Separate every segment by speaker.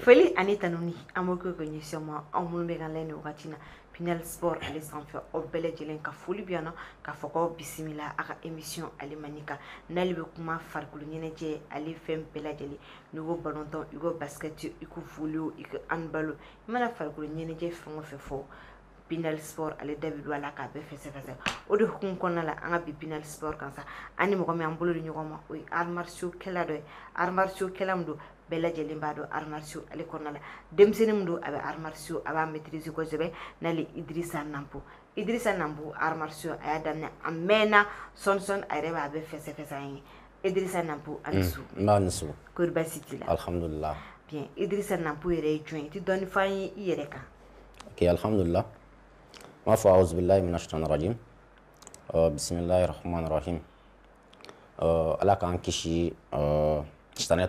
Speaker 1: foli ani tanuni an b'o kɛ ka ɲɛsin ma anw minnu bɛ ka layɛ nin wagati na pinal sport ale sanfɛ aw bɛɛ lajɛlen ka foli bi yana k'a fɔ k'aw bisimila a ka émission ale mani kan n'ale bɛ kuma farikolo ɲɛnajɛ ale fɛn bɛɛ lajɛlen n'i ko balontan i ko basket i ko volley i ko handball i mana farikolo ɲɛnajɛ fɛn o fɛn fɔ binal sport ale da bi don a la k'a bɛɛ fɛsɛfɛsɛ o de hukumu kɔnɔna la an ka bi binal sport kan sa an ni mɔgɔ min an bolo di ɲɔgɔn ma o ye arimarisokɛla dɔ ye arimarisokɛla min don bella lajɛlen b'a dɔn art martiaux ale kɔnɔna la denmisɛnnin min don a bɛ art martiaux Idrissa Nampo Idrissa Nampo armarsu martiaux a y'a daminɛ a mɛnna sɔɔni sɔɔni a yɛrɛ b'a Idrissa Nampo a ni su n b'a ni bien Idrissa Nampo yɛrɛ ye jɔn ye i tɛ dɔɔnin f'an ye i yɛrɛ kan
Speaker 2: ok alihamudulilayi n b'a fɔ awuzubilayi mina sitana rajim bisimilayi rahman rahim ala k'an kisi sitanɛ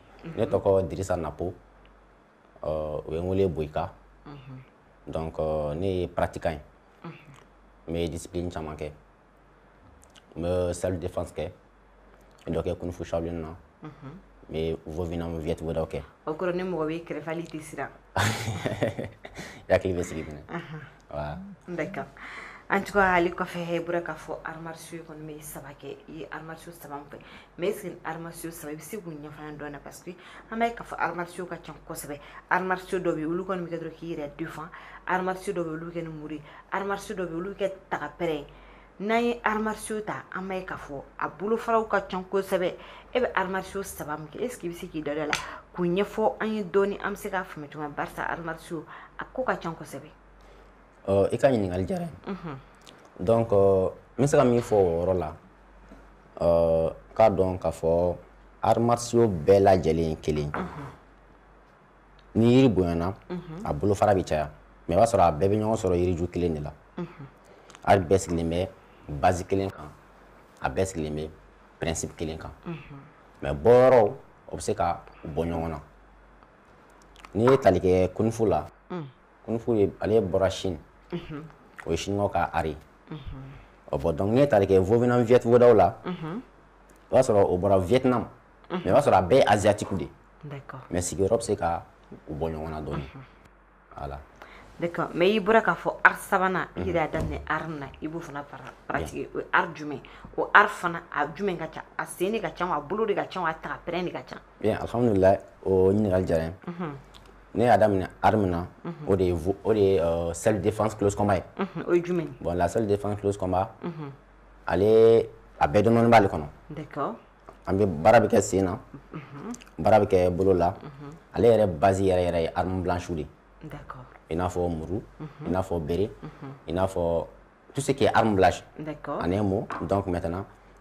Speaker 2: Mhm. ne tɔgɔ dirisa napo o ye n wele boyika mhm. donc ne ye pratiquant ye mhm. n bɛ discipline caman kɛ n bɛ salle défense kɛ n dɔ kɛ kunu fu shaolin na n bɛ vovina n viet wɛrɛw kɛ
Speaker 1: o kɔrɔ ni mɔgɔ b'i kɛrɛfɛ hali i tɛ siran
Speaker 2: i hakili bɛ sigi minɛ
Speaker 1: voilà d'accord en tout cas ale kɔfɛ bɔra k'a fɔ armariso ye kɔni bɛ saba kɛ i ye armariso saba min fɛ mɛ est ce que saba i bɛ se k'u ɲɛfɔ dɔɔni parce que an b'a ye k'a fɔ armariso ka ca kosɛbɛ armariso dɔ bɛ olu kɔni bɛ kɛ dɔrɔn k'i yɛrɛ défend armariso dɔ bɛ olu bɛ kɛ ni muru ye dɔ bɛ olu bɛ kɛ tagapɛrɛ ye n'an ye armariso ta an b'a ye k'a fɔ a bolofaraw ka ca kosɛbɛ e bɛ armariso saba min kɛ est i bɛ se k'i da dɔ la k'u ɲɛfɔ an ye dɔɔni an bɛ se k'a faamu cogo barisa armariso a ko ka ca
Speaker 3: kosɛbɛ
Speaker 2: i euh, e ka ɲininkali diyara ye donc euh, n bɛ se ka min fɔ o yɔrɔ la euh, k'a dɔn k'a fɔ arts martiaux bɛɛ lajɛlen ye kelen ye ni yiri bonyana a bolofara bɛ caya mɛ i b'a sɔrɔ a bɛɛ bɛ ɲɔgɔn sɔrɔ yiriju kelen de la art bɛɛ sigilen bɛ base kelen kan a bɛɛ sigilen bɛ principe kelen kan mɛ bɔyɔrɔw o bɛ se ka bɔ ɲɔgɔn na n'i ye tali kɛ kungfu la mm. kungfu ale bɔra Chine o ye siniwaw ka ari ɔ bɔn dɔnku n'i ye kɛ vovinam viyɛti wodaw la o mm-hmm. b'a sɔrɔ o bɔra viyɛtinamu
Speaker 3: mɛ mm-hmm. o b'a sɔrɔ
Speaker 2: a bɛɛ ye de mɛ sigiyɔrɔ bɛ se ka
Speaker 1: u bɔ ɲɔgɔn na dɔɔni wala. d'accord mais i bɔra k'a fɔ ar sabanan i yɛrɛ y'a daminɛ art na i b'o fana pratiquer o ar art o art fana a jumɛn ka ca a sen de ka ca wa a bolo de ka ca wa a tagapɛrɛn de ka ca.
Speaker 3: bien
Speaker 2: alhamdulilayi o ɲininkali diyara ne avons une arme de euh, self defense close combat ye mhm, bon la self defense close combat mhm. ale a à d'accord On mhm. arme blanche d'accord Il n'a muru n'a tout ce qui est arme blanche en un mot donc maintenant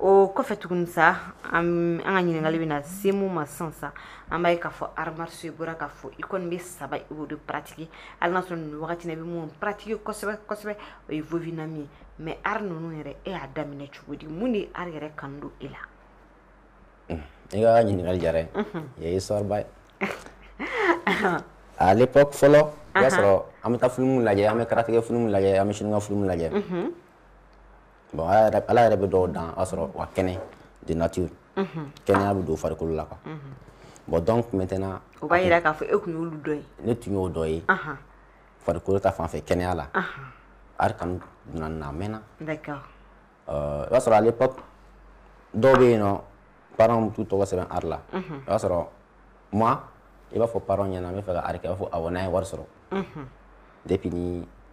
Speaker 1: o kɔfɛ tuguni sa an ka ɲiningali bena semu ma san sa an b'a ye k'a fɔ armarso i bɔra k'a fɔ i kɔni be saba i b'o de pratike hali n'a sɔrɔ nin wagati na i be mun pratike kosɛbɛ kosɛbɛ o ye vovina ye ma ar nunu yɛrɛ e y'a daminɛ cogo di mun de ar yɛrɛ kanu do la
Speaker 2: i mm. ka ɲiningali jara mhm. ye ye ye l'époque fɔlɔ i sɔrɔ an be ta filimu lajɛ an be karatigɛ filimu lajɛ an be sinika filimu lajɛ mhm. bon ala yɛrɛ bɛ dɔw dan dans de nature kɛnɛya bɛ don farikolo quoi bon donc maintenant
Speaker 1: o b'a yira k'a fɔ e tun y'olu dɔ ye
Speaker 2: ne tun y'o dɔ ye farikolo ta na d'accord i euh, à l'époque dɔw bɛ yen nɔ parents t'u tɔgɔ sɛbɛn ari moi il parents ɲɛna n bɛ fɛ ka ari kɛ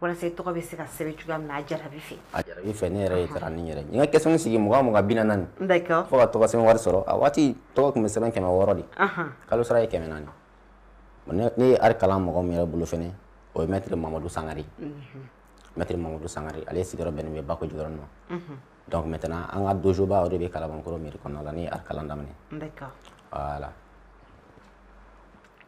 Speaker 1: walasa i tɔgɔ bɛ se ka sɛbɛ cogoya min na a jarabi fɛ
Speaker 2: a jarabi fɛ ne yɛrɛ ye taara ni yɛrɛ n ka kɛsɛn sigi mugan mugan bina naani d'accord fo ka tɔgɔ sɛbɛn wari sɔrɔ a waati tɔgɔ tun bɛ sɛbɛn kɛmɛ wɔɔrɔ de kalo sara ye kɛmɛ naani ne ye ari kalan mɔgɔ min yɛrɛ bolo fɛnɛ o ye mɛtiri mamadu sangare mɛtiri mamadu sangare ale sigiyɔrɔ bɛnnen bɛ bako jikɔrɔ nɔ donc maintenant an ka dojoba o de bɛ kalabankɔrɔ mairie kɔnɔna la ne ye ari kalan daminɛ voilà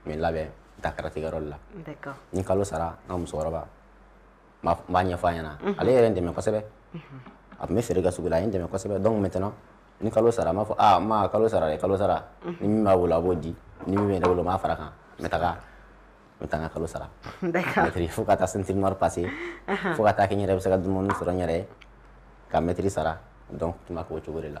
Speaker 2: n bɛ labɛn n bɛ
Speaker 3: la
Speaker 2: ni kalo sara n ka musokɔrɔba n b'a ɲɛfɔ mhm. mhm. a ɲɛna ale yɛrɛ n dɛmɛ kosɛbɛ a tun bɛ feere kɛ sugu la a ye n dɛmɛ kosɛbɛ donc maintenant ni kalo sara n b'a fɔ aa ma ah, kalo sara dɛ kalo sara mhm. ni min b'a bolo a b'o di ni min bɛ ne bolo n b'a fara kan n bɛ taga n bɛ taa n ka kalo sara
Speaker 3: mɛtiri
Speaker 2: fo ka taa ceinture noire passer uh-huh. fo ka taa kɛ n yɛrɛ bɛ se ka dumuni sɔrɔ n yɛrɛ ye ka mɛtiri sara donc tun b'a k'o cogo de la.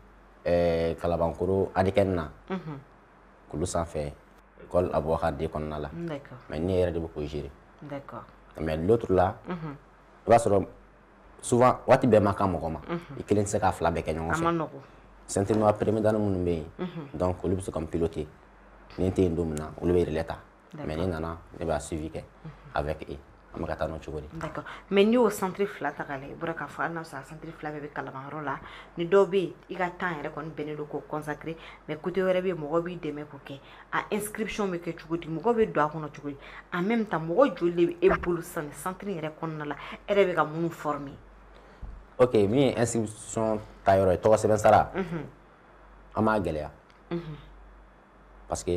Speaker 2: Eh, kalabankoro a mhm. kulu sanfɛ école abuakadi kɔnɔna la mɛ de bɛ k'o gérer Mais l'autre là, i b'a sɔrɔ souvent waati bɛɛ kan mɔgɔ ma i kelen tɛ se k'a fila bɛɛ kɛ ɲɔgɔn fɛ dans mhm. donc olu se ni ni ne va suivi mhm. avec on va taper notre
Speaker 1: D'accord. Mais nous au centre flat à galère. Pour la fois, nous au centre flat avec Kalamarola. Nous d'obé, il a temps et reconnu Benedoko consacré. Mais côté au rêve, mon hobby demain pour à inscription mais que tu goûtes, mon hobby doit qu'on a En même temps, mon hobby joue les épaules sans centre et reconnu là. Et rêve comme
Speaker 2: Ok, mais inscription taille, toi c'est ben ça là. On m'a galéré. Parce que,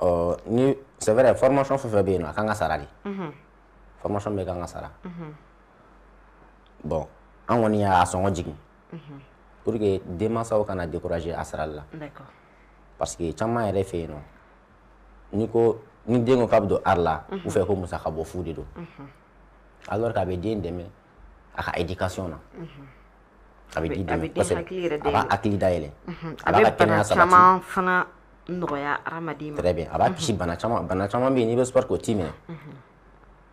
Speaker 2: euh, c'est vrai, formation fait bien, on a quand même formation bɛ kan ka sara mhm. bon an kɔni y'a sɔngɔ jigin mhm. pour que denmansaw kana décourager a sarali la parce que caman yɛrɛ fɛ yen nɔ ni ko ni den ko k'a bɛ don ari la mhm. u fɛ ko musaka bɔ fu de don alors k'a a bɛ den dɛmɛ a ka éducation na a bɛ di dɛmɛ que a b'a hakili dayɛlɛ a b'a ka kɛnɛya sabati très bien a b'a kisi bana caman bana caman bɛ yen n'i bɛ sport kɛ t'i minɛ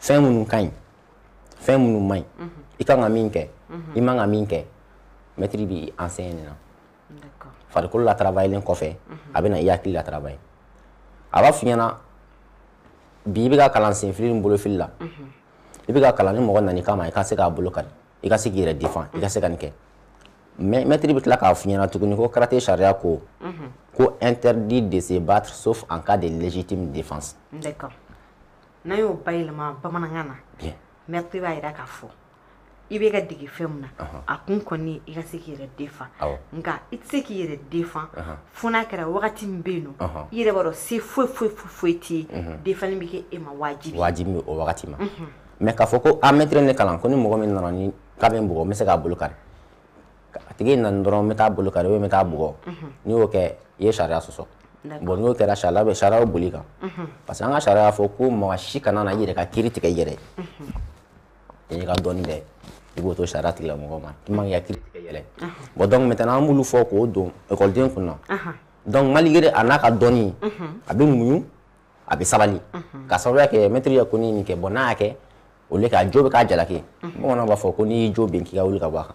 Speaker 2: fɛn mon ka ɲi mon minnu man ɲi i kan ka min kɛ i man ka min kɛ mɛtiri b'i enseigne nin na a bɛna i hakili latarabaye a b'a f'i ɲɛna bi i bɛ ka kalan senfili ni la i bɛ ka ni mɔgɔ nan'i kama ka se k'a bolo kari i ka se k'i yɛrɛ défend ka se ka mais kɛ mɛtiri bɛ tila k'a f'i ɲɛna ko ko ko interdit de se battre sauf en cas de légitime défense.
Speaker 1: d'accord n'an y'o bayɛlɛma bamanankan na mɛtiri b'a yira k'a fɔ i bɛ ka dege fɛn mun na a kun kɔni i ka se k'i yɛrɛ defan nka i tɛ se k'i yɛrɛ defan fo n'a kɛra wagati min bɛ yen nɔ i yɛrɛ b'a dɔn se foyi foyi foyi t'i ye defani bɛ kɛ e ma wajibi
Speaker 2: wajibi bɛ o wagati ma mɛ k'a fɔ ko a mɛtiri ne kalan ko ni mɔgɔ min nana ni k'a bɛ n bugɔ n bɛ se k'a bolo kari a tigi nana dɔrɔn n bɛ taa bolo kari n bɛ taa bugɔ n'i y'o kɛ i ye sariya sɔsɔ bon n'o kɛra sariya bɛ sariyaw boli kan parce que an ka sariya y'a fɔ ko maa si kana na i yɛrɛ ka kiiri tigɛ i yɛrɛ ye i ka dɔɔnin dɛ i b'o to sariya tigilamɔgɔw ma i man k'i ka kiiri tigɛ i yɛrɛ ye bon donc maintenant an b'olu fɔ k'o don ekɔliden kunna donc malgré a n'a ka dɔɔnin a bɛ muɲu a bɛ sabali ka sababuya kɛ mɛtiri ya ko ni nin kɛ bon n'a y'a kɛ o le kɛ jo bɛ k'a jalaki bamananw b'a fɔ ko n'i y'i jo ben k'i ka wuli ka bɔ a kan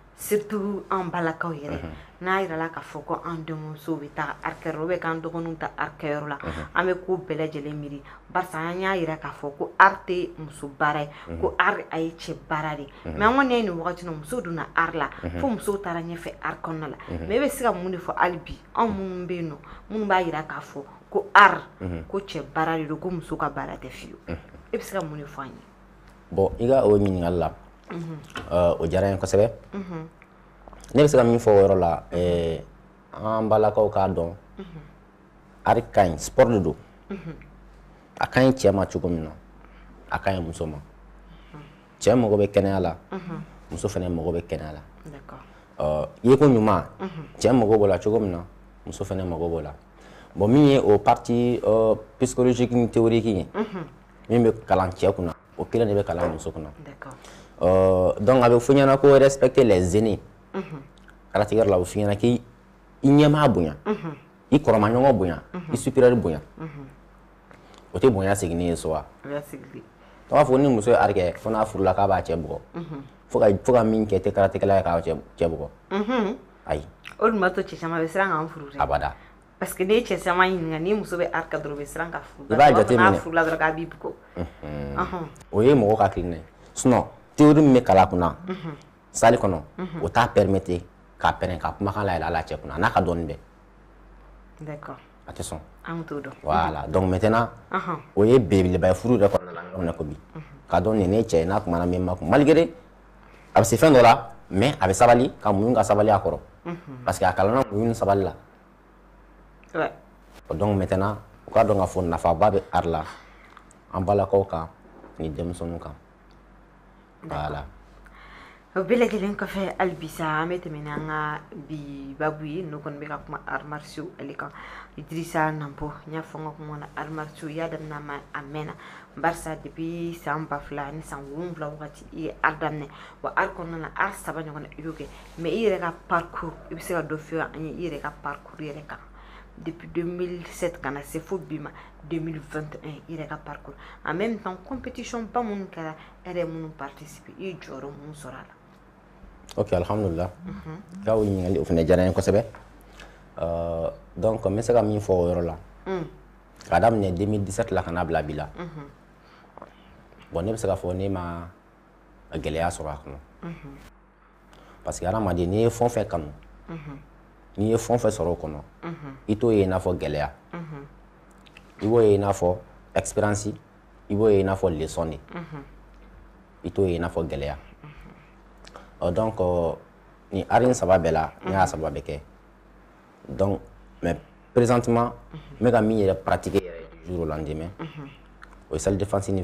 Speaker 1: surtout an balakaw yɛrɛ n'a yirala k'a fɔ ko an denmuso bɛ taa arkɛyɔrɔ bɛ k'an dɔgɔninw ta arkɛyɔrɔ la an bɛ ko bɛɛ lajɛlen miiri barisa an y'a yira k'a fɔ ko ar tɛ muso baara ye ko ar a ye cɛ baara de mɛ an kɔni ye nin wagati na muso donna ar la fo musow taara ɲɛfɛ ar kɔnɔna la mɛ e bɛ se ka mun de fɔ hali bi anw minnu bɛ yen nɔ minnu b'a yira k'a fɔ ko ar ko cɛ baara de don ko muso ka baara tɛ fiyewu e bɛ se ka mun de fɔ an ye bɔn
Speaker 2: i ka o ɲininkali la
Speaker 3: Eh,
Speaker 2: o diyara ye kosɛbɛ ne bɛ se ka min fɔ o yɔrɔ la eh, an balakaw k'a dɔn ari ka ɲi sport de do a ka ɲi cɛ ma cogo min na a ka ɲi muso ma cɛ mago bɛ kɛnɛya la muso fana mago bɛ kɛnɛya la eh, yeko ɲuman cɛ mago b'o la cogo min na muso fana mago b'o la bon min ye o parti psychologique ni théorique ye min bɛ kalan cɛ kunna o kelen de bɛ kalan muso kunna donc a bɛ fɔ ɲɛna ko respecter les aînés kalatigɛyɔrɔ la a bɛ fɔ ɲɛna k'i ɲɛmaa bonya i kɔrɔmaɲɔgɔn bonya i supérieur bonya o tɛ bonya sigini ye so wa
Speaker 3: a
Speaker 2: b'a fɔ ni muso ye ari kɛ fo n'a furula k'a b'a cɛ bugɔ fo ka fo ka min kɛ tɛ karatikɛla ye k'a cɛ bugɔ ayi
Speaker 1: o dun b'a to cɛ caman bɛ siran k'an furu dɛ abada parce que ne cɛ sama ɲininka e ni muso bɛ arika dɔrɔn bɛ siran ka furu i b'a jate minɛ dɔrɔn mhm. k'a
Speaker 2: b'i o ye mɔgɔ ka hakilina ye min bɛ kunna kɔnɔ o t'a k'a pɛrɛn ka kumakan layɛlɛ cɛ kunna a n'a ka bɛɛ d'accord a tɛ sɔn an t'o dɔn voilà mhm. donc maintenant o ye belebeleba ye furu yɛrɛ kɔnɔna la yɔrɔ min na ko bi ka dɔn nin ne cɛ ye n'a kumana min ma kun malgré a bɛ se fɛn dɔ la mais a bɛ sabali ka muɲu ka sabali a kɔrɔ mhm. parce que a kalanna muɲu ni sabali la Ouais. Donc maintenant, u k'a dɔn k'a fɔ nafaba bɛ ari la an balakaw kan ni denmisɛnninw kan
Speaker 1: voilà. o bɛɛ lajɛlen kɔfɛ hali bisa an bɛ tɛmɛ n'an ka bi babu ye n'o kɔni bɛ ka kuma art martiaux ale kan idrissa nanpo n y'a fɔ n ka kuma na art martiaux i y'a daminɛ a ma a mɛnna barisa depuis san ba fila ani san wolonwula wagati i ye art daminɛ wa art kɔnɔna na art saba ɲɔgɔn na i y'o kɛ mais i yɛrɛ ka parcours i bɛ se ka dɔ fɔ an ye i yɛrɛ ka parcours yɛrɛ kan. depuis 2007 quand a fo bi bima 2021 il est ka parcours en même temps compétition pas minnu elle est yɛrɛ minnu participe i ye jɔyɔrɔ minnu sɔrɔ a la
Speaker 2: ok alhamdulilah kaw ɲininkali o fɛnɛ donc n bɛ se ka min fɔ o yɔrɔ la k'a daminɛ 2017 la ka na bila la bon ne bɛ se ka ma gɛlɛya sur la. parce que hadamaden n'i ye fait comme n'i ye fɛn o fɛn sɔrɔ o kɔnɔ i t'o ye i n'a fɔ gɛlɛya i b'o ye i n'a fɔ expérience i b'o ye i donc nin ari in saba bɛɛ la n y'a donc mais présentement n bɛ du jour au lendemain o ye salle de défense ni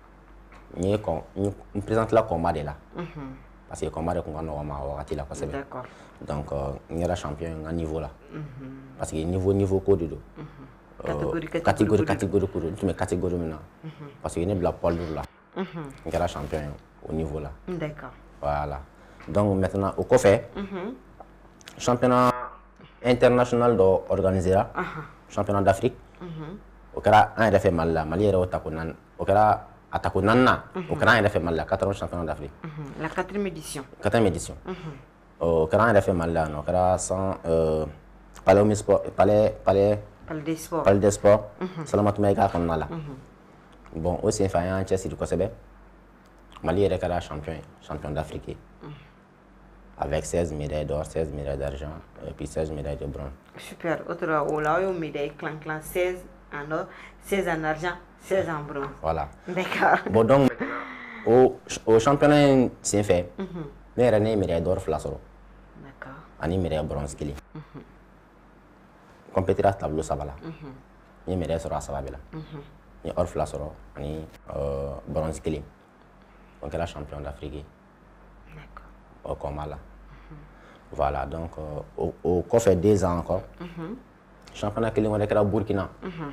Speaker 2: nous présente n combat de là parce que combat de tun ka nɔgɔ ma wagati la d'accord donc euh, ni la champion à niveau là parce que niveau niveau ko de don euh, catégorie catégorie catégorie don catégorie maintenant parce que ne bila pour lourd la ni la champion au niveau là d'accord voilà donc maintenant au kɔfɛ championnat international organisé organisera championnat d'Afrique o kɛra un un mal Mali la Mali yɛrɛ y'o ta ko naani a ta Nana, au o kɛra a fait mal la katara championnat d'Afrique
Speaker 3: mhm. la 4
Speaker 1: édition quatrième édition mhm.
Speaker 2: Au kɛra an a fait mal la yan nɔ o kɛra palais omnisport palais palais
Speaker 1: palais des sports palais des
Speaker 2: sports mhm. salamatu bon o senfɛ an du Kosebe. mali est le champion champion d'Afrique avec 16 médailles d'or, 16 médailles d'argent et puis 16 médailles de bronze.
Speaker 1: Super. Autre, là, médaille clan clan 16 en or, 16 en argent, 16 en bronze. Voilà. D'accord.
Speaker 2: Bon, donc, au, au championnat sen fɛ ne yɛrɛ ne ye médaille d'or fila sɔrɔ ani bronze, bronze kelen mhm. compétira tableau saba mhm. la n ye médaille sɔrɔ a saba bɛɛ la n or fila ni euh, bronze kelen on kɛra champion d'afrique D'accord. au combat la mhm. voilà donc euh, au, au kɔfɛ deux ans encore championnat kelen wɛrɛ burkina mhm.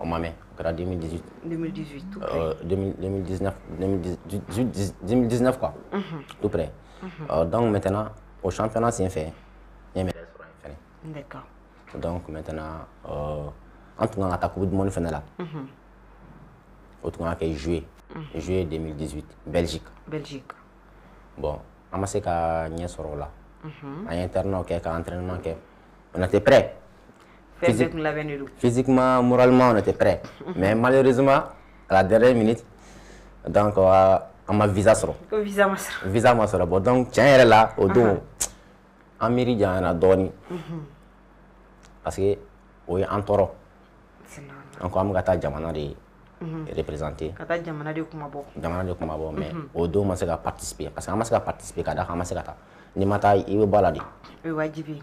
Speaker 2: au ma mɛn 2018
Speaker 1: 2018 tout
Speaker 2: près 2019 euh, 2019 quoi mhm. tout près mhm. euh, donc maintenant au championnat c'est n fait d'accord donc maintenant euh, tout cas, on a coupe du monde fait la o tun kan ka a juillet juillet 2018 belgique belgique bon an ma se ka ɲɛ sɔrɔ o la an internat qui a entraînement on était prêts. Physique, physiquement, moralement, on était prêt. Mais malheureusement, à la dernière minute, donc, euh, on m'a visa sɔrɔ.
Speaker 3: ko
Speaker 1: visa ma
Speaker 2: visa ma sɔrɔ bɔn donc tiɲɛ yɛrɛ Au dos, don an miiri janyana dɔɔni parce que oui, ye an tɔɔrɔ an ko an bɛ ka taa jamana de ye. Uh-huh. représenté. ka taa
Speaker 1: jamana de kuma bɔ.
Speaker 2: jamana de kuma bɔ mais uh-huh. au dos, on se ka participer parce qu'on an ma participer ka on kan an ma se ka n'i ma taa i bɛ la de.
Speaker 1: o ye wajibi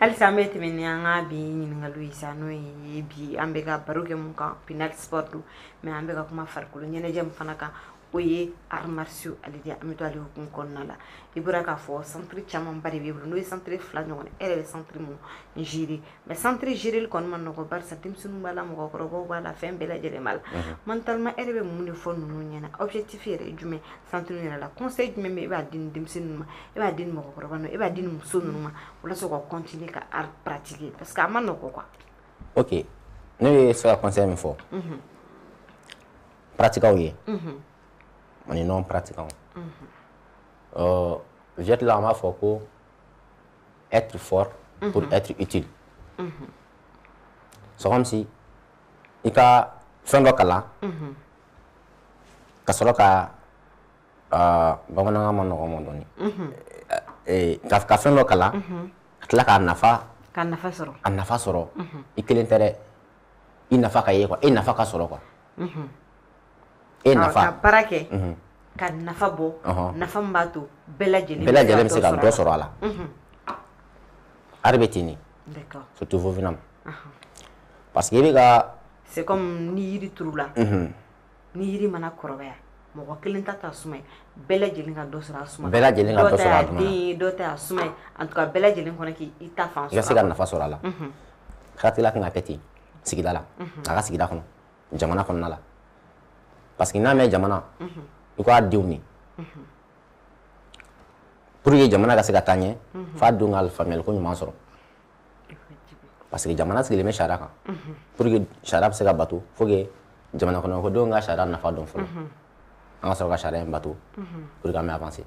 Speaker 1: halisa an bɛ tɛmɛ ni an e ka bi ɲininkaliw ye sa n'o ye bi an bɛ ka baro kɛ mun kan penal sport don mais an bɛ ka kuma farikolo ɲɛnajɛ min fana kan o ye art ale de an bɛ to ale hukumu kɔnɔna la i bɔra k'a fɔ centre camanba de b'i bolo n'o ye centre fila ɲɔgɔn na e yɛrɛ centre mun gérer mais centre gérerli kɔni ma nɔgɔ barisa denmisɛnninw b'a la mɔgɔkɔrɔbaw b'a la fɛn bɛɛ lajɛlen b'a la mentalement e yɛrɛ mun de fɔ ninnu ɲɛna objectif yɛrɛ ye jumɛn centre yɛrɛ la conseil jumɛn bɛ e b'a di nin ma e b'a di mɔgɔkɔrɔba ninnu e b'a di muso ninnu ma walasa ka continuer ka art pratiquer parce que a ma nɔgɔ quoi.
Speaker 2: ok ne ye se ka conseil min fɔ. pratiquaw ye on est non pratiquant. Mm -hmm. euh, Viet Lam a fait être fort pour mm-hmm. être utile. Mm-hmm. C'est comme si i ka fɛn dɔ kalan ka sɔrɔ ka bamanankan ma nɔgɔ ma dɔɔni ka fɛn dɔ kala a mm-hmm. tila euh, k'a nafa ka nafa sɔrɔ a nafa sɔrɔ i kelen tɛ i nafa ka ye kuwa i nafa ka sɔrɔ kuwa
Speaker 1: e nafa ka baara kɛ ka nafa bɔ nafa min b'a to bɛɛ lajɛlen bɛ se ka dɔ sɔrɔ a la ari bɛ ten de
Speaker 2: surtout parce que i bɛ ka
Speaker 1: c'est comme ni yiri turu ni yiri mana kɔrɔbaya mɔgɔ kelen ta ta suma ye bɛɛ lajɛlen ka dɔ sɔrɔ a suma bɛɛ lajɛlen ka dɔ sɔrɔ a suma dɔ ta y'a den ye dɔ ta y'a suma ye en tout cas bɛɛ lajɛlen kɔnɔ k'i ta fan sɔrɔ i ka se ka nafa sɔrɔ a la
Speaker 2: karatila kan ka kɛ ten sigida la a ka sigida kɔnɔ jamana kɔnɔna la parce que n'a mɛn jamana i k'a denw min pour que jamana ka se ka taa ɲɛ la famille ka faamuyaliko ɲuman parce que jamana c'est bɛ sariya kan pour que sariya bɛ se ka bato que jamana kɔnɔdenw ka sariya nafa dɔn fɔlɔ an ka sɔrɔ ka sariya in bato pour que an bɛ avancer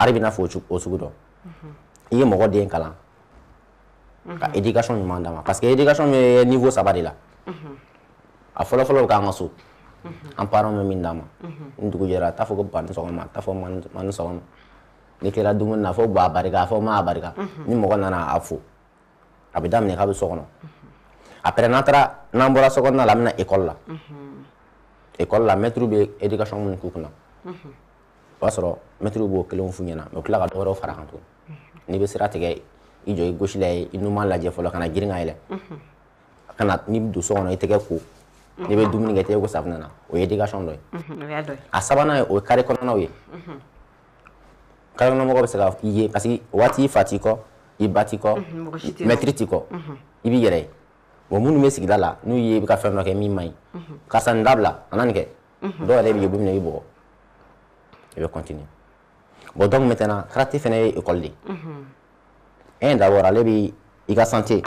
Speaker 2: hali bi n'a fɔ o il dɔn i ye mɔgɔ éducation ɲuman d'a parce que éducation bɛ niveau saba de la a fɔlɔfɔlɔ bɛ k'an ka so an parents bɛ min d'a ma ni dugu jɛra a t'a fɔ ko ba sɔgɔma t'a fɔ ma sɔgɔma n'i tilala dumuni na fɔ ba barika fɔ ma barika ni mɔgɔ nana a fo a bɛ daminɛ k'a bɛ so après n'an taara n'an bɔra so la an bɛ école la école la mɛtiriw bɛ éducation minnu k'u kunna o b'a sɔrɔ mɛtiriw b'o kelenw f'u ɲɛna mɛ u tila ka dɔ wɛrɛw fara kan tuguni n'i bɛ sira tigɛ i jɔ i gosi la i numan lajɛ fɔlɔ kana girin ka yɛlɛ kana n'i bɛ don so i tɛgɛ ko n'i bɛ dumuni kɛ tɛgɛ ko safunɛ na o ye éducation dɔ ye a sabanan ye o ye kare kɔnɔnaw ye kare kɔnɔmɔgɔw bɛ se ka i ye parce que o waati i fa t'i kɔ i ba t'i kɔ mɛtiri t'i kɔ i b'i yɛrɛ ye bon minnu bɛ sigida la n'u ye i bɛ ka fɛn dɔ kɛ min man ɲi karisa nin dabila a na nin kɛ dɔw yɛrɛ b'i ye u bɛ minɛ i bɛ i bɛ continuer bon donc maintenant karate fana ye école de ye un d'abord ale bɛ i ka santé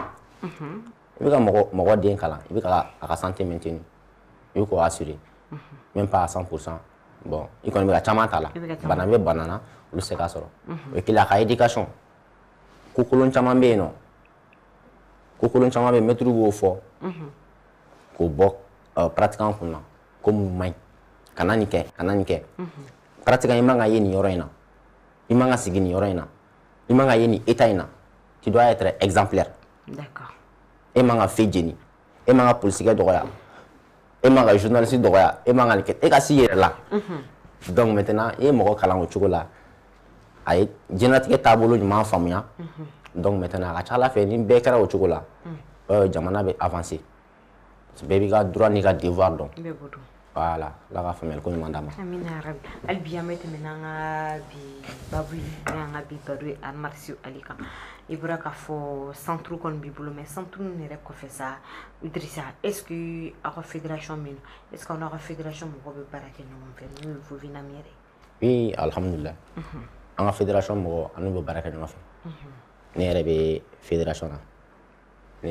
Speaker 2: Il bɛ ka mɔgɔ mɔgɔ den kalan i bɛ ka santé i bɛ assurer même pas à 100% bon i kɔni bɛ ka ta la bana bɛ bana na olu se k'a sɔrɔ o ye kelen a éducation ko kolon caman bɛ yen nɔ ko kolon caman bɛ yen mɛtiriw b'o fɔ k'o bɔ pratiquant kun Il ko mun man ɲi kana nin kɛ kana nin kɛ pratiquant i man ka tu dois être exemplaire d'accord e man ka fɛn e man ka polisikɛ e journaliste e, e s'i
Speaker 3: mhm.
Speaker 2: donc maintenant i ye mɔgɔ kalan o cogo la a ye diɲɛnatigɛ taabolo ɲuman mhm. donc maintenant a ka ca ala fɛ ni bɛɛ kɛra mhm. euh, jamana bɛ avancer droit n'i ka devoir Ala la faamuyali ko ɲuman d'a ma
Speaker 1: amina rabi hali bi an bɛ bi babu ye n'o bi baro ye Ali kan i bɔra k'a fɔ centre kɔni b'i bolo mais centre nin yɛrɛ kɔfɛ Idrissa est-ce que aw fédération mine? est-ce qu'on a fédération mɔgɔw bɛ baara kɛ nous fɛ n'o ye
Speaker 2: oui alihamudulila mhm. an ka fédération mɔgɔ an n'u bɛ baara kɛ
Speaker 3: ɲɔgɔn
Speaker 2: fɛ fédération na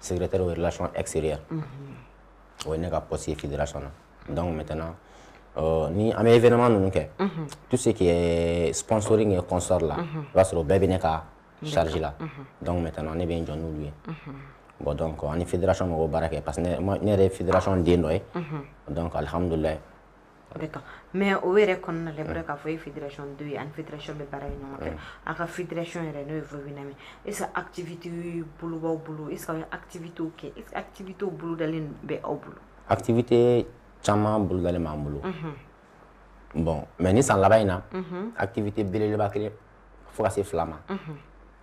Speaker 2: secrétaire aux relations extérieures mhm. Oui, ye fédération donc maintenant euh, ni an bɛ nous ninnu kɛ mhm. tout ce qui est sponsoring et consort là, mhm. va se sɔrɔ o charge donc maintenant on est n jɔ n'olu ye bon donc on ni fédération mɔgɔw baara parce que moi, une fédération den dɔ donc Alhamdoulilah,
Speaker 1: D'accord. Mais o yɛrɛ kɔnɔna la bɔra k'a fɔ la fédération 2 ye la fédération bɛ baara a fédération yɛrɛ n'o ye est ce activité bolo b'aw bolo est ce que aw ye de est ce que bɛ aw bolo
Speaker 2: activité ben, caman b'an
Speaker 3: mhm.
Speaker 2: bon mais ni san laban in na mhm. activité belebeleba kelen fo ka se fila ma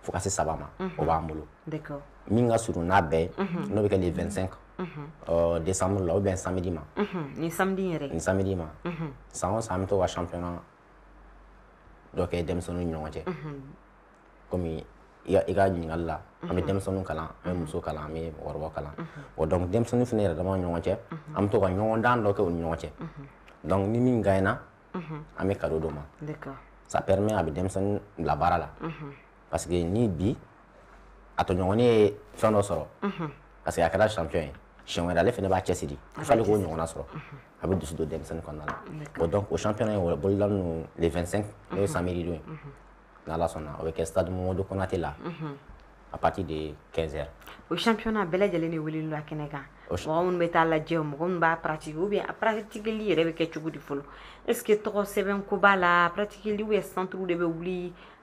Speaker 2: fo min ka n'a bɛɛ n'o bɛ kɛ le 25 décembre la ou bien samedi ma
Speaker 1: nin samedi yɛrɛ nin
Speaker 2: samedi ma san o san an bɛ to ka championnat dɔ kɛ denmisɛnninw ni ɲɔgɔn cɛ komi i ka ɲininkali la an bɛ denmisɛnninw kalan an bɛ muso kalan an bɛ mɔgɔkɔrɔbaw kalan bon donc denmisɛnninw fana yɛrɛ dama ni ɲɔgɔn cɛ an bɛ to ka ɲɔgɔn dan dɔ kɛ u ni ɲɔgɔn cɛ donc ni min gagnera an bɛ cadeau ça permet a bɛ denmisɛnnin la barre là parce que ni bi nom on est sans nos sɔrɔ parce que akara champion hein. chez on allait faire ba chez ici. fallait ko ñu na solo avec de de dem sen ko na donc au championnat on bol dans les 25 et 100 millions dans la zone avec le stade mo do konate là mhm. à partir de 15h
Speaker 1: au championnat bela jale ne wulil wa kenega on mun meta la jëm ko mun ba pratique ou bien pratique li avec ke ci goudi fulu est-ce que trop c'est ben ko bala pratique li wé centre ou de be oublier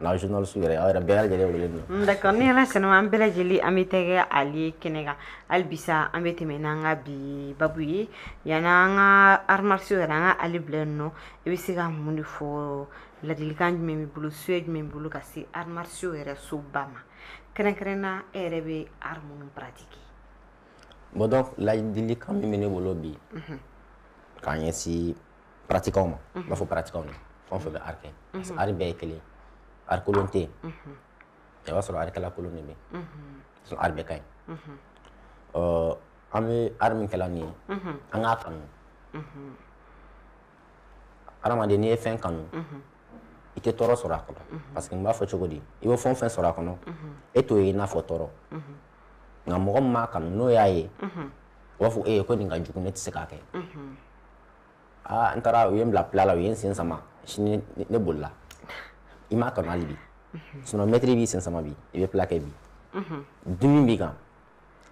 Speaker 2: la journaliste yɛrɛ aw yɛrɛ bɛɛ lajɛlen welelen don.
Speaker 1: d'accord ni ala sɛnɛ ma an bɛɛ lajɛlen an bɛ tɛgɛ ale kɛnɛ kan hali bisa an bɛ tɛmɛ n'an ka bi babu ye yanni an ka arimariso yɛrɛ an ka ale bila yen nɔ i bɛ se ka mun de fɔ ladilikan jumɛn b'i bolo suya jumɛn b'i bolo ka se arimariso yɛrɛ soba ma kɛrɛnkɛrɛnna e yɛrɛ bɛ ari minnu paratike.
Speaker 2: bon donc ladilikan min bɛ ne bolo bi k'a mhm. ɲɛsin pratiquants ma mhm. n b'a fɔ pratiquants ma fɛn o fɛn bɛ ari kɛ mhm. parce que ari bɛɛ ye kelen ye. ar kulonte i b'a sɔrɔ ari kɛla kolon de bɛ yen ari bɛɛ ka ɲi an bɛ an k'a kanu adamaden n'i ye fɛn kanu mhm. i tɛ tɔɔrɔ sɔrɔ kɔnɔ mhm. parce que n b'a fɔ i bɛ fɛn o fɛn sɔrɔ kɔnɔ mhm. e t'o ye i n'a fɔ tɔɔrɔ nka mɔgɔ m'a kanu n'o y'a ye u b'a fɔ e ye ko nin ka jugu ah, ne tɛ k'a kɛ aa n taara la u ye n sama sini ne bolila i m'a kanu hali bi mhm. mɛtiri b'i sen sama bi i bɛ pilakɛ bi mhm. dimi b'i kan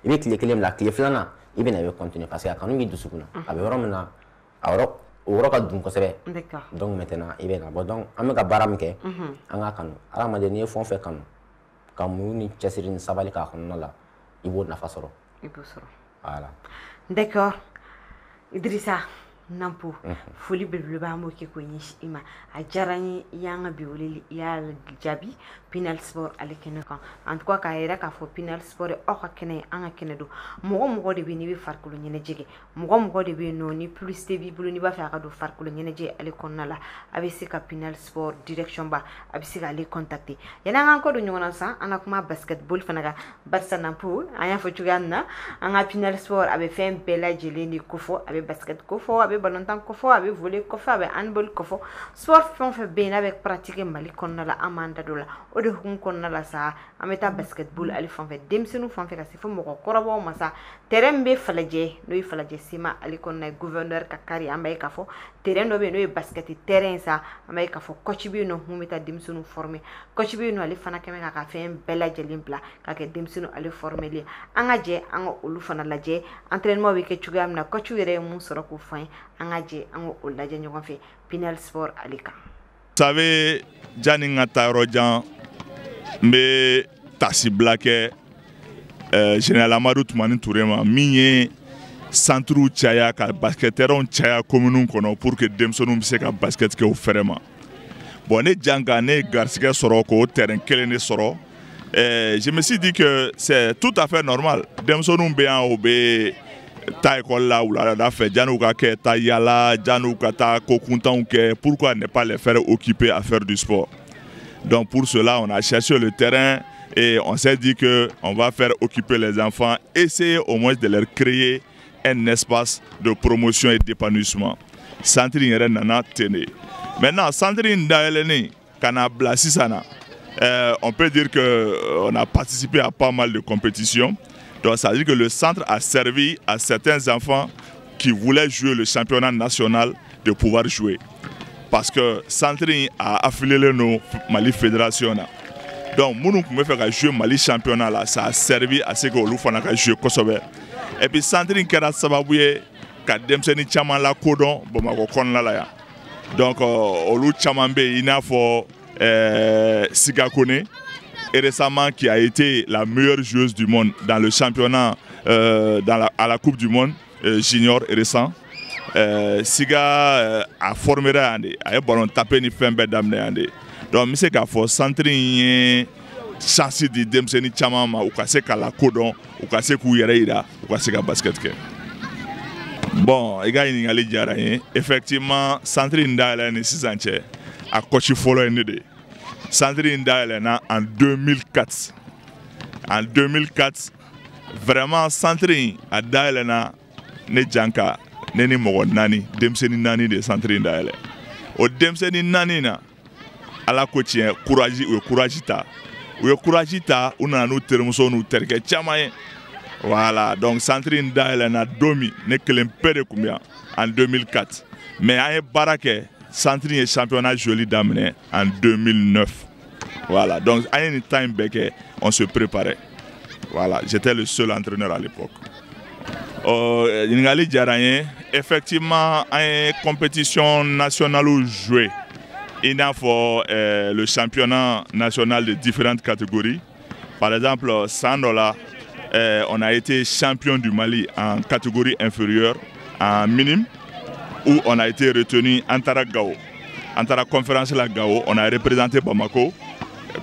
Speaker 2: i bɛ tile kelen bila tile filanan i bɛna na i bɛ kɔntiniye parce que a kanu b'i dusukun a bɛ mhm. yɔrɔ min na a yɔrɔ o yɔrɔ ka dun kosɛbɛ donc maintenant i bɛ na bɔ donc an bɛ ka baara min kɛ an k'a kanu hadamaden n'i ye fɛn o fɛn kanu ka muɲu ni cɛsiri ni sabali k'a kɔnɔna la i b'o nafa sɔrɔ i b'o sɔrɔ voilà
Speaker 1: d'accord Idrissa nanpo mhm. foli belebele b'an b'o kɛ k'o ɲɛsin i ma a diyara n ye i y'an ka bi weleli i y'a jaabi pinal sport ale kɛnɛ kan an tuka k'a yɛrɛ k'a fo pinal sport aw ka kɛnɛ an ka kɛnɛ don mɔgɔ mɔgɔ de n'i bɛ farikolo ɲɛnajɛ kɛ mo mɔgɔ de bi yen nɔ b'i bolo n'i b'a fɛ a ka don farikolo je ale kɔnɔna la a se ka pinal sport direction ba a bɛ se k'ale contacter yann'an k'an ko do ɲɔgɔn na sisan an ka kuma basketball fana kan barisa nampo aya fo fɔ cogoya an pinal sport a bɛ fɛn bɛɛ lajɛlen de kofɔ a bɛ basket kofɔ a ballon balontan kofɔ a bɛ volley kofɔ a bɛ handball kofɔ sport fon fe fɛn avec pratiquer mali kɔnɔna la an la o de hukumu kɔnɔna la sa an bɛ taa basketball ale fanfɛ denmisɛnninw fanfɛ ka se fo mɔgɔkɔrɔbaw ma sa terrain min bɛ falajɛ n'o ye falajɛ sema ale kɔnɔna ye gouverneur ka kari an b'a ye k'a fɔ terrain dɔ bɛ yen n'o ye basket terrain sa an b'a ye k'a fɔ coach bɛ yen nɔ mun bɛ taa denmisɛnninw former coach bɛ yen nɔ ale fana kɛmɛ k'a ka fɛn bɛɛ lajɛlen bila k'a kɛ denmisɛnninw ale former le an ka jɛ an ka olu fana lajɛ entraînement bɛ kɛ cogoya min na coach yɛrɛ ye mun sɔrɔ k'o fɔ an ye an ka jɛ an ka o lajɛ ɲɔgɔn fɛ pinel sport ale kan.
Speaker 4: vous savez jani ka taa Mbe ta si blake, eh, jenè la madout manen toureman, minye santrou tchaya kal basket teron tchaya komi nou konon pou ke demson nou mse ka basket ke ou fereman. Bo ne djan gane gar sike soro ko ou teren ke le ne soro, eh, je me si di ke se tout afer normal. Demson nou mbe an ou be ta ekol la ou la la da fe, jan ou ka ke ta yala, jan ou ka ta kokuntan ou ke, poukwa ne pa le fere okipe afer di sport? Donc pour cela, on a cherché le terrain et on s'est dit qu'on va faire occuper les enfants, essayer au moins de leur créer un espace de promotion et d'épanouissement. Sandrine renana Maintenant, Sandrine euh, on peut dire qu'on euh, a participé à pas mal de compétitions. Donc ça veut dire que le centre a servi à certains enfants qui voulaient jouer le championnat national de pouvoir jouer parce que Santrine a affilié le mali fédération donc si nous voulons jouer jouer mali championnat ça a servi à ce que nous fana joué jouer Kosovo. et puis Centrin qui a sababu ye ka denmisɛnnin caman lakodɔn bamakɔ kɔnɔna la donc olu chamambé il a i n'a récemment qui a été la meilleure joueuse du monde dans le championnat euh, à la coupe du monde euh, junior récent. Uh, siga uh, a formera yan de a ye balon tape ni fɛn bɛɛ daminɛ yan de donc n be se k'a fɔ santiri ye chansi di denmisɛni caaman ma u ka se k'a la kodɔn u ka se k'u yɛrɛ yira u ka se ka baskɛt kɛ bɔn i ka ɲiningali jara ye effectivement santiri n dayɛlɛ ni sisan cɛ a kɔsi fɔlɔ ye ne de santiri n dayɛlɛna en 2004 en 2004 vraiment santiri a dayɛlɛna ne jan ka ne ni mɔgɔ naani denmisɛnnin naani de ye santiri in dayɛlɛ o denmisɛnnin naani na ala ko tiɲɛ kuraji u ye kuraji ta u ye kuraji ta u nana n'u terimuso n'u terikɛ caman ye wala donc santiri in dayɛlɛnna don min ne kelen pe de tun bɛ yan en 2004 mais an ye baara kɛ santiri ye championnat joli daminɛ en 2009 Voilà, donc à une time, on se préparait. Voilà, j'étais le seul entraîneur à l'époque. On euh, ɲininkali effectivement une compétition nationale jouer Il y a euh, le championnat national de différentes catégories par exemple sans dollars euh, on a été champion du Mali en catégorie inférieure en minime où on a été retenu en Gao. en conférence la on a représenté Bamako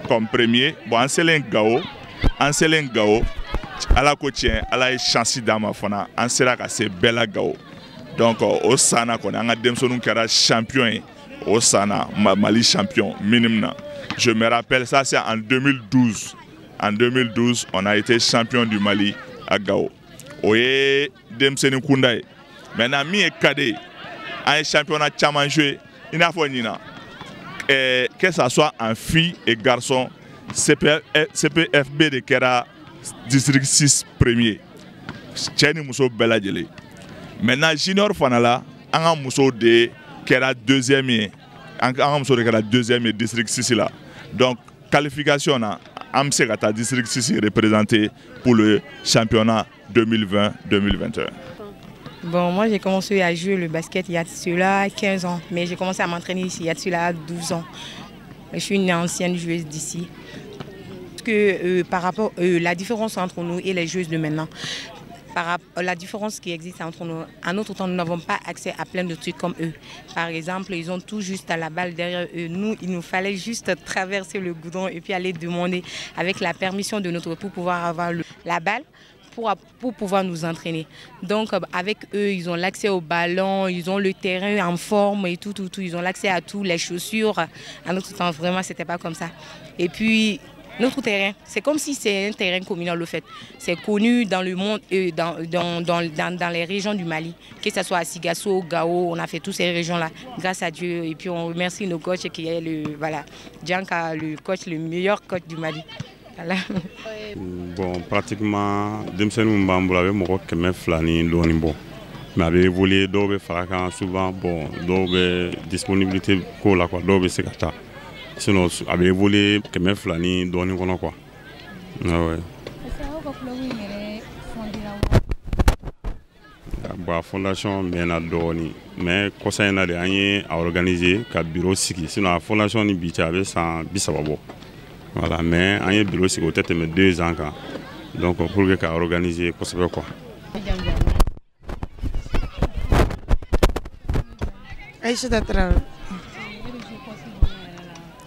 Speaker 4: comme premier bon en Gao, en Gao. ala ko tiɲɛ ala ye chansi d'an ma fana an sera ka se bɛɛ la gawo donc o san na kɔni an ka denmisɛnninw kɛra champion ye o san na mali champion minimum na je me rappelle ça c'est en 2012 en 2012 on a été champion du mali à gawo o ye denmisɛnnin kunda ye maintenant min ye kade an ye championnat caman joué i n'a fɔ ɲina eh, que ça soit en fille et garçon CPF, CPFB de kɛra district 6 premier cɛ Musso Beladjeli. maintenant junior Fanala, la Musso ka de deuxième Anga Musso de de deuxième district 6 là. donc qualification na an se district 6 représenté pour le championnat 2020-2021
Speaker 5: Bon, moi j'ai commencé à jouer le basket il y a cela 15 ans, mais j'ai commencé à m'entraîner ici il y a cela 12 ans. Je suis une ancienne joueuse d'ici que euh, par rapport à euh, la différence entre nous et les joueuses de maintenant, par euh, la différence qui existe entre nous. À notre temps, nous n'avons pas accès à plein de trucs comme eux. Par exemple, ils ont tout juste à la balle derrière eux. Nous, il nous fallait juste traverser le goudron et puis aller demander avec la permission de notre pour pouvoir avoir la balle. Pour, pour, pouvoir nous entraîner. Donc avec eux, ils ont l'accès au ballon, ils ont le terrain en forme et tout, tout, tout. Ils ont l'accès à tout, les chaussures. À notre temps, vraiment, c'était pas comme ça. Et puis notre terrain. C'est comme si c'est un terrain communal, le fait. C'est connu dans le monde, et euh, dans, dans, dans, dans, les régions du Mali, que ce soit à Sigasso, Gao, on a fait toutes ces régions-là, grâce à Dieu. Et puis on remercie nos coachs qui est le, voilà, Djanka, le coach, le meilleur coach du Mali. Voilà.
Speaker 4: Euh, bon, pratiquement, denmisɛnninw b'an bolo a bɛ mɔgɔ kɛmɛ mais a bɛ évoluer souvent bon dɔw disponibilité ko la quoi sinon a bɛ wele kɛmɛ fila ni dɔɔnin kɔnɔ ah kuwa ah bah, fondation mɛnna dɔɔni mais kɔsa in na de an ye a organiser ka bureau sigi sinon a fondation ni bi cɛ a bɛ san bi saba bɔ voilà mais an ye bureau sigi o tɛ tɛmɛ deux ans kan donc pour que ka organiser kosɛbɛ quoi.
Speaker 6: Aïssata Traoré.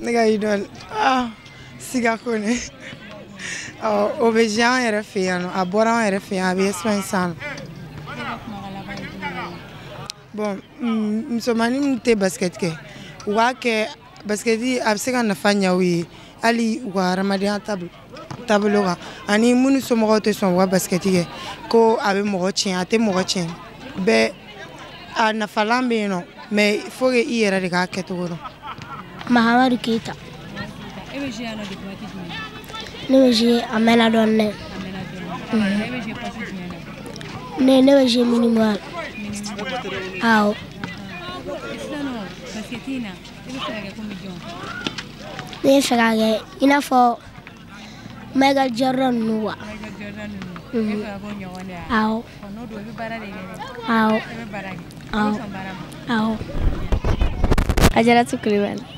Speaker 6: Ah, ne oh, mm, ka idol ah siga kone o bɛ ji an yɛrɛ fɛ yan nɔ a bɔra an yɛrɛ fɛ yan a bɛ esipɛn san bɔn musomanin minnu tɛ basikɛti kɛ u b'a kɛ basikɛti a bɛ se ka nafa ɲɛ u ye hali u ka hadamadenya taabolo kan ani minnu somɔgɔw tɛ sɔn u ka basikɛti kɛ ko a bɛ mɔgɔ tiɲɛ a tɛ mɔgɔ tiɲɛ bɛɛ a nafalan bɛ yen nɔ mɛ fo i yɛrɛ de k'a kɛcogo dɔn Mahamadu Keita.
Speaker 5: E bɛ jouer à la depuis jumɛn?
Speaker 6: Ne bɛ jouer a mɛnna dɔɔni dɛ. A mɛnna dɔɔni. E
Speaker 5: bɛ jouer poste jumɛn na?
Speaker 6: Ne ne bɛ jouer minimum. Minimum. Awɔ.
Speaker 5: Sisan nɔ basket in na i bɛ fɛ ka kɛ comme jɔn?
Speaker 6: Ne bɛ fɛ ka kɛ i n'a fɔ Michael Jordan ninnu quoi. Michael
Speaker 5: Jordan ninnu. E bɛ fɛ ka k'o ɲɔgɔn de ye wa? Awɔ. N'o don i bɛ baara de kɛ dɛ. Awɔ. I bɛ baara kɛ. Awɔ. I bɛ sɔn baara
Speaker 6: ma? Awɔ. Ajaratu Kulibali.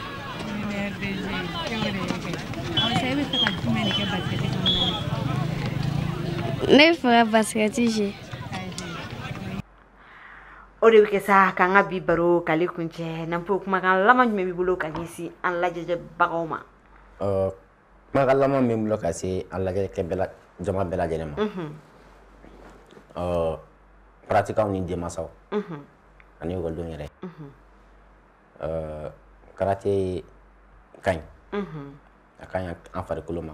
Speaker 3: ne faga basikɛti je
Speaker 1: o de sa ka bi baro k'ale kun cɛ Maga laman laban b'i bulo ka ɲɛsi an lajɛjɛbagaw ma
Speaker 2: oh, kumakan laban mi mulo ka se an bela jama bela jene ma mm-hmm. oh, paratikaw ni denmasaw mm-hmm. ani ekɔlidenw yɛrɛ mm-hmm. oh, karate kain. Akanya a ka ma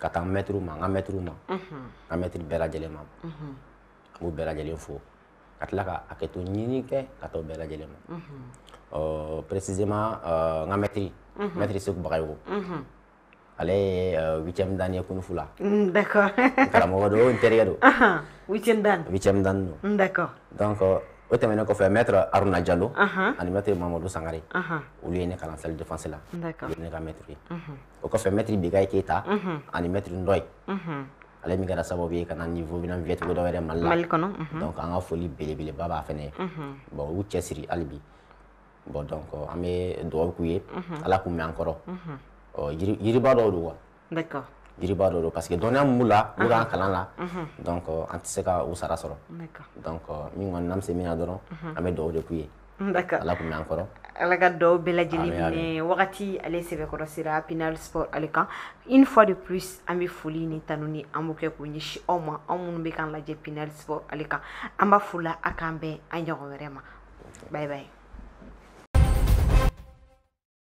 Speaker 2: ka taa mɛtiriw ma n ka mɛtiriw ma n ka mɛtiri bɛɛ lajɛlen ma n b'u bɛɛ lajɛlen fo ka tila ka hakɛto ɲini kɛ ka taa o bɛɛ lajɛlen ma précisément n ka mɛtiri mɛtiri Bagayogo ale ye huitième dan ye kunufu la
Speaker 1: d'accord
Speaker 2: karamɔgɔ do n terikɛ don huitième dan huitième dan d'accord donc o tɛmɛnen kɔfɛ maître aruna jalo ani maître mamadu sangare olu ye ne kalan salle défense la ne ka maître ye o kɔfɛ maître bigaye keyita ani maître ndoye
Speaker 3: ale
Speaker 2: min kɛra sababu ye ka na niveau bina viɛtigo dɔ wɛrɛ mali la donc an ka foli belebeleba b'a fɛnɛ ye bon u cɛsiri hali bi bon donc an be dugawu k'u ye ala k'u mɛn an kɔrɔ yiriba dɔw do wa yiriba dɔ don parce que dɔnniya min b'u la n'u k'an kalan la donc euh, an tɛ se ka u sara sɔrɔ donc euh, min kɔni n'an bɛ se min na dɔrɔn an bɛ dugawu de k'u ye mm, ala kun bɛ kɔrɔ
Speaker 1: ala ka dɔw bɛɛ lajɛlen minɛ wagati ale sɛbɛkɔrɔ sira pinal sport ale kan une fois de plus an bɛ foli ni tanu ni an b'o kɛ k'o ɲɛsin aw ma aw minnu bɛ k'an lajɛ pinal sport ale kan an b'a fo la a k'an
Speaker 3: bɛn an ɲɔgɔn wɛrɛ ma bye bye